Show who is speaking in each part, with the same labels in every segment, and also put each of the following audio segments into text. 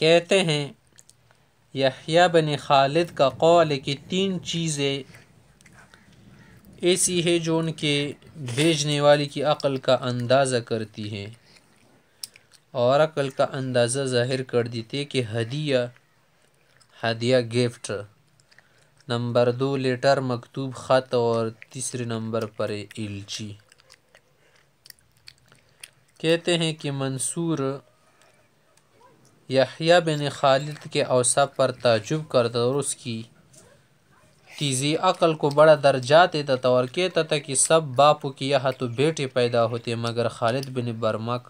Speaker 1: कहते हैं यहिया बन खालिद का कौल है कि तीन चीज़ें ऐसी है जो उनके भेजने वाले की अक़ल का अंदाज़ा करती हैं और अक़ल का अंदाज़ा ज़ाहिर कर देती है कि हदिया हदिया गिफ्ट नंबर दो लेटर मकतूब ख़त और तीसरे नंबर पर इलची कहते हैं कि मंसूर यहिया बिन खालिद के अवसर पर तजुब कर और उसकी तीजी अकल को बड़ा दर्जा देता था और कहता था कि सब बाप की यह तो बेटे पैदा होते मगर खालिद बिन बर्मक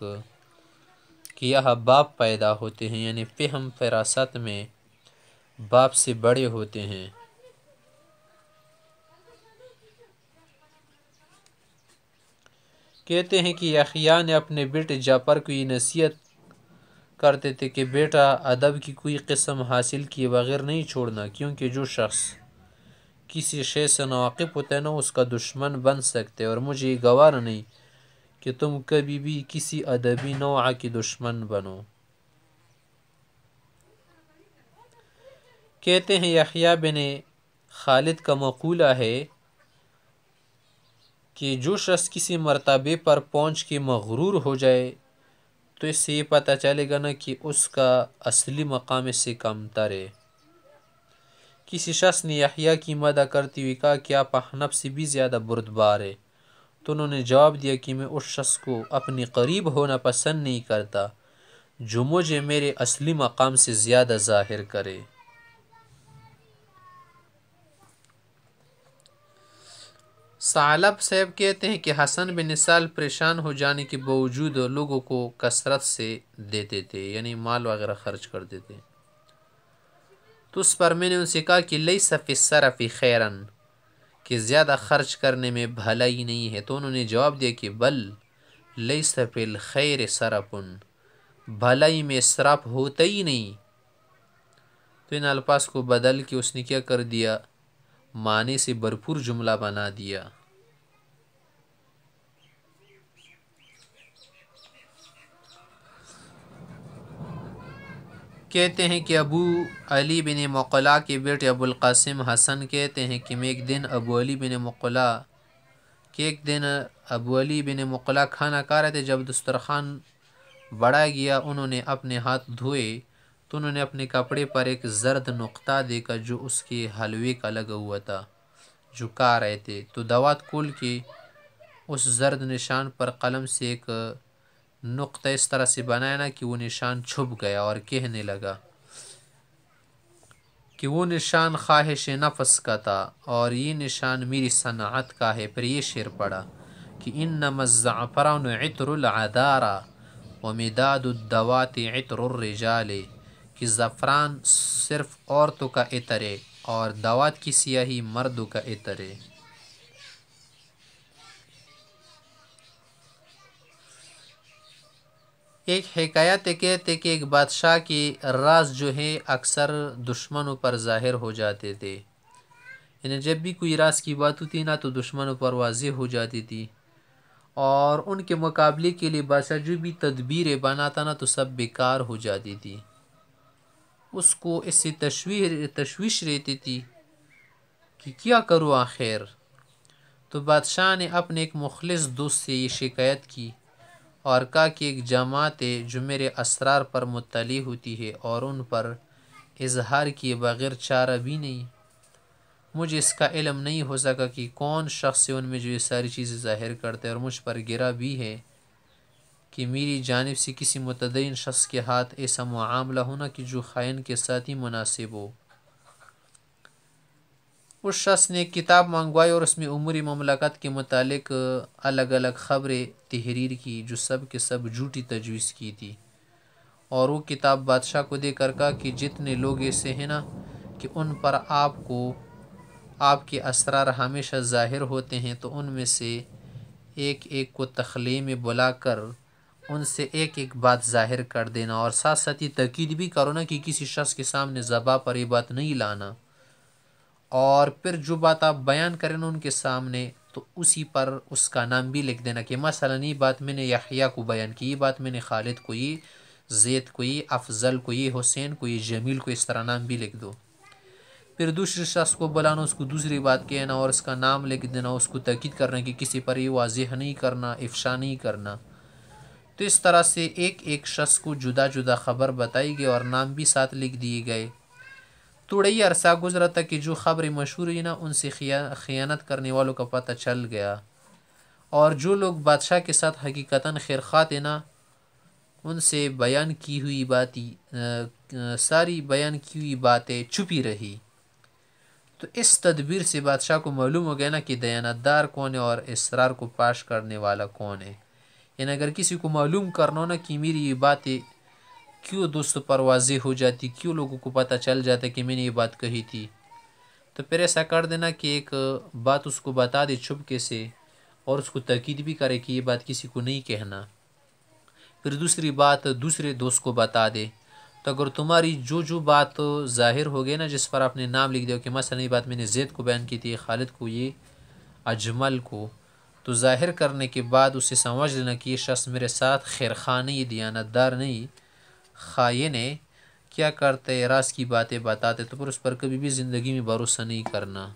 Speaker 1: कि यह बाप पैदा होते हैं यानी फेहम फरासत में बाप से बड़े होते हैं कहते हैं कि यखिया ने अपने बेटे जापर को ये नसीहत करते थे कि बेटा अदब की कोई कस्म हासिल किए बगैर नहीं छोड़ना क्योंकि जो शख्स किसी शे से नाकब होता ना उसका दुश्मन बन सकते और मुझे गवार नहीं कि तुम कभी भी किसी अदबी नवा की दुश्मन बनो कहते हैं यखिया बिन खालिद का मकूला है कि जो शख्स किसी मरतबे पर पहुंच के मगरूर हो जाए तो इससे ये पता चलेगा ना कि उसका असली मकाम इससे कम है किसी शख्स ने यहिया की मदा करती हुई कहा कि आप अहनब से भी ज़्यादा बुरदबार है तो उन्होंने जवाब दिया कि मैं उस शख्स को अपने करीब होना पसंद नहीं करता जो मुझे मेरे असली मकाम से ज़्यादा ज़ाहिर करे सालब साहब कहते हैं कि हसन बिन साल परेशान हो जाने के बावजूद लोगों को कसरत से देते थे यानी माल वगैरह खर्च कर देते तो उस पर मैंने उनसे कहा कि लई सफ़ी सरफ़ी खैरन कि ज़्यादा खर्च करने में भलाई नहीं है तो उन्होंने जवाब दिया कि बल लई सफ़िल खैर सरपुन भलाई में सराप होता ही नहीं तो इन अल्पास को बदल के उसने क्या कर दिया माने से भरपूर जुमला बना दिया कहते हैं कि अबू अली बिन मकला के बेटे कासिम हसन कहते हैं कि मैं एक दिन अबू अली बिन मकला के एक दिन अबू अली बिन मकला खाना खा रहे थे जब दस्तरखान बढ़ा गया उन्होंने अपने हाथ धोए तो उन्होंने अपने कपड़े पर एक जर्द नुक्ता देखा जो उसके हलवे का लगा हुआ था झुका रहे थे तो दवात कुल की उस जर्द निशान पर कलम से एक नुक्ता इस तरह से बनाया ना कि वो निशान छुप गया और कहने लगा कि वो निशान ख्वाहिश नफस का था और ये निशान मेरी सनात का है पर यह शेर पड़ा कि इन नमज़ाफ़रान इतरदारा व मदादवात इतरजाले कि ज़फ़रान सिर्फ़ औरतों का इतर है और दवात की सियाही मर्दों का इतर है एक हकायत कहते कि एक बादशाह के राज जो है अक्सर दुश्मनों पर ज़ाहिर हो जाते थे यानी जब भी कोई राज की बात होती ना तो दुश्मनों पर वाजह हो जाती थी और उनके मुकाबले के लिए बादशाह जो भी तदबीरें बनाता ना तो सब बेकार हो जाती थी उसको इससे तशवीर तशवीश रहती थी कि क्या करूँ आखिर तो बादशाह ने अपने एक मुखलस दोस्त से ये शिकायत की और कहा कि एक जमात जो मेरे असरार पर मुतली होती है और उन पर इजहार किए बगैर चारा भी नहीं मुझे इसका इलम नहीं हो सका कि कौन शख्स उनमें जो ये सारी चीज़ें ज़ाहिर करते और मुझ पर गिरा भी है कि मेरी जानब से किसी मतदीन शख्स के हाथ ऐसा मामला होना कि जो ख़ाइन के साथ ही मुनासिब हो उस शख्स ने किताब मंगवाई और उसमें उमरी ममलकत के मतलब अलग अलग ख़बरें तहरीर की जो सब के सब झूठी तजवीज़ की थी और वो किताब बादशाह को दे कर कहा कि जितने लोग ऐसे हैं ना कि उन पर आपको आपके असरार हमेशा ज़ाहिर होते हैं तो उनमें से एक एक को तखले में बुलाकर उनसे एक एक बात जाहिर कर देना और साथ साथ ये तकीद भी करो ना कि किसी शख्स के सामने ज़बा पर ये बात नहीं लाना और फिर जो बात आप बयान करें ना उनके सामने तो उसी पर उसका नाम भी लिख देना कि मसला ये बात मैंने यहिया को बयान की ये बात मैंने खालिद को ये जैद को ये अफजल को ये हुसैन को ये जमील को इस तरह नाम भी लिख दो फिर दूसरे शख्स को बुलाना उसको दूसरी बात कहना और उसका नाम लिख देना उसको तकीद करना कि किसी पर ये वाजह नहीं करना इफ्शा नहीं करना तो इस तरह से एक एक शख्स को जुदा जुदा खबर बताई गई और नाम भी साथ लिख दिए गए थोड़ा ही अरसा गुजरा था कि जो खबरें मशहूर हुई ना उनसे खयानत करने वालों का पता चल गया और जो लोग बादशाह के साथ हकीकता खैर थे ना उनसे बयान की हुई बात सारी बयान की हुई बातें छुपी रही तो इस तदबीर से बादशाह को मालूम हो गया ना कि दयानतदार कौन है और इसरार को पाश करने वाला कौन है यानी अगर किसी को मालूम करना हो ना कि मेरी ये बातें क्यों दोस्तों पर वाजे हो जाती क्यों लोगों को पता चल जाता कि मैंने ये बात कही थी तो फिर ऐसा कर देना कि एक बात उसको बता दे छुपके से और उसको तकीद भी करे कि ये बात किसी को नहीं कहना फिर दूसरी बात दूसरे दोस्त को बता दे तो अगर तुम्हारी जो जो बात ज़ाहिर हो गई ना जिस पर आपने नाम लिख दिया कि मसलन ये बात मैंने जैद को बयान की थी खालिद को ये अजमल को तो ज़ाहिर करने के बाद उसे समझ लेना कि ये शख्स मेरे साथ खैर खा नहीं दियानतदार नहीं खाए ने क्या करते रास की बातें बताते तो फिर उस पर कभी भी ज़िंदगी में भरोसा नहीं करना